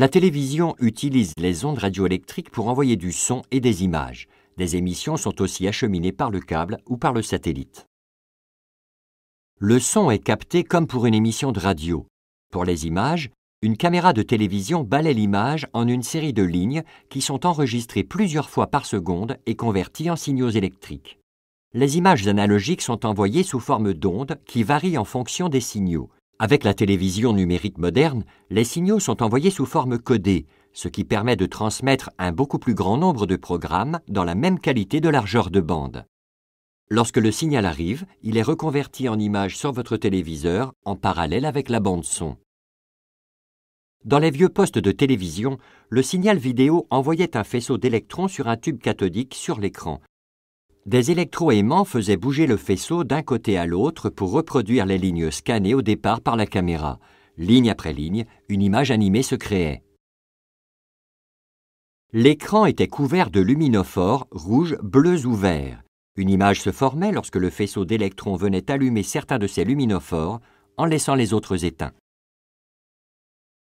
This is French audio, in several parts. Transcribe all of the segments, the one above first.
La télévision utilise les ondes radioélectriques pour envoyer du son et des images. Des émissions sont aussi acheminées par le câble ou par le satellite. Le son est capté comme pour une émission de radio. Pour les images, une caméra de télévision balaie l'image en une série de lignes qui sont enregistrées plusieurs fois par seconde et converties en signaux électriques. Les images analogiques sont envoyées sous forme d'ondes qui varient en fonction des signaux. Avec la télévision numérique moderne, les signaux sont envoyés sous forme codée, ce qui permet de transmettre un beaucoup plus grand nombre de programmes dans la même qualité de largeur de bande. Lorsque le signal arrive, il est reconverti en image sur votre téléviseur en parallèle avec la bande son. Dans les vieux postes de télévision, le signal vidéo envoyait un faisceau d'électrons sur un tube cathodique sur l'écran, des électroaimants faisaient bouger le faisceau d'un côté à l'autre pour reproduire les lignes scannées au départ par la caméra. Ligne après ligne, une image animée se créait. L'écran était couvert de luminophores rouges, bleus ou verts. Une image se formait lorsque le faisceau d'électrons venait allumer certains de ces luminophores en laissant les autres éteints.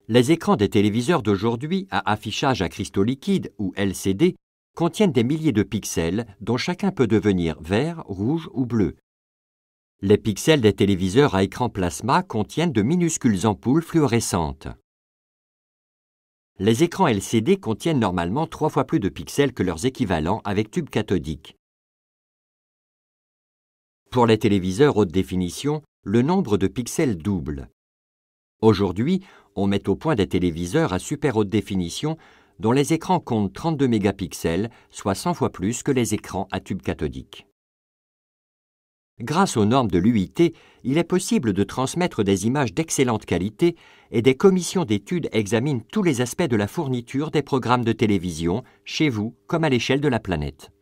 Les écrans des téléviseurs d'aujourd'hui à affichage à cristaux liquides ou LCD contiennent des milliers de pixels dont chacun peut devenir vert, rouge ou bleu. Les pixels des téléviseurs à écran plasma contiennent de minuscules ampoules fluorescentes. Les écrans LCD contiennent normalement trois fois plus de pixels que leurs équivalents avec tubes cathodiques. Pour les téléviseurs haute définition, le nombre de pixels double. Aujourd'hui, on met au point des téléviseurs à super haute définition dont les écrans comptent 32 mégapixels, soit 100 fois plus que les écrans à tube cathodique. Grâce aux normes de l'UIT, il est possible de transmettre des images d'excellente qualité et des commissions d'études examinent tous les aspects de la fourniture des programmes de télévision, chez vous comme à l'échelle de la planète.